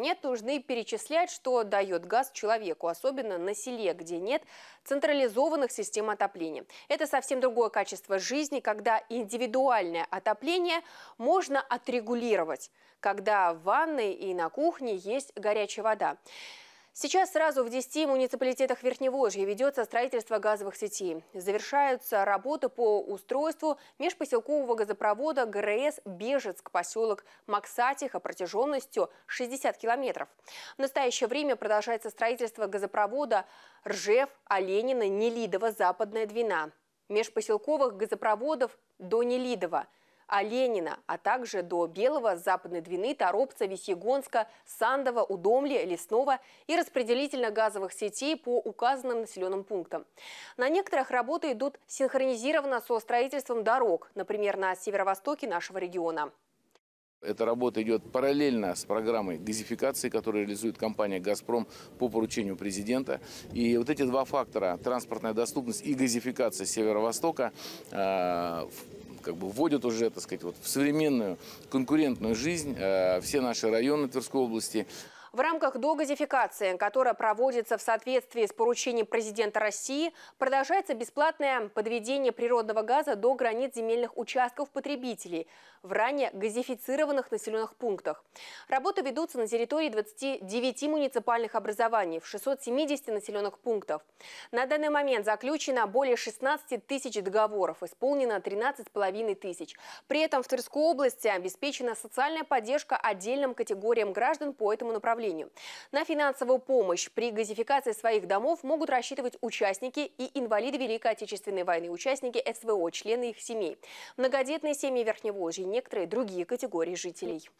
нет нужны перечислять, что дает газ человеку, особенно на селе, где нет централизованных систем отопления. Это совсем другое качество жизни, когда индивидуальное отопление можно отрегулировать, когда в ванной и на кухне есть горячая вода. Сейчас сразу в 10 муниципалитетах Верхневожья ведется строительство газовых сетей. Завершаются работы по устройству межпоселкового газопровода ГРС «Бежецк» поселок Максатиха протяженностью 60 километров. В настоящее время продолжается строительство газопровода Ржев, Оленина, Нелидово, Западная Двина. Межпоселковых газопроводов до Нелидова – Оленина, а, а также до Белого, Западной Двины, Торопца, Весегонска, Сандова, Удомли, Лесного и распределительно-газовых сетей по указанным населенным пунктам. На некоторых работы идут синхронизированно со строительством дорог, например, на северо-востоке нашего региона. Эта работа идет параллельно с программой газификации, которую реализует компания «Газпром» по поручению президента. И вот эти два фактора – транспортная доступность и газификация Северо-Востока а, как бы вводят уже, так сказать, вот в современную конкурентную жизнь э, все наши районы Тверской области. В рамках догазификации, которая проводится в соответствии с поручением президента России, продолжается бесплатное подведение природного газа до границ земельных участков потребителей в ранее газифицированных населенных пунктах. Работы ведутся на территории 29 муниципальных образований в 670 населенных пунктов. На данный момент заключено более 16 тысяч договоров, исполнено 13,5 тысяч. При этом в Тверской области обеспечена социальная поддержка отдельным категориям граждан по этому направлению управлению. На финансовую помощь при газификации своих домов могут рассчитывать участники и инвалиды Великой Отечественной войны, участники СВО, члены их семей, многодетные семьи Верхневолжья и некоторые другие категории жителей.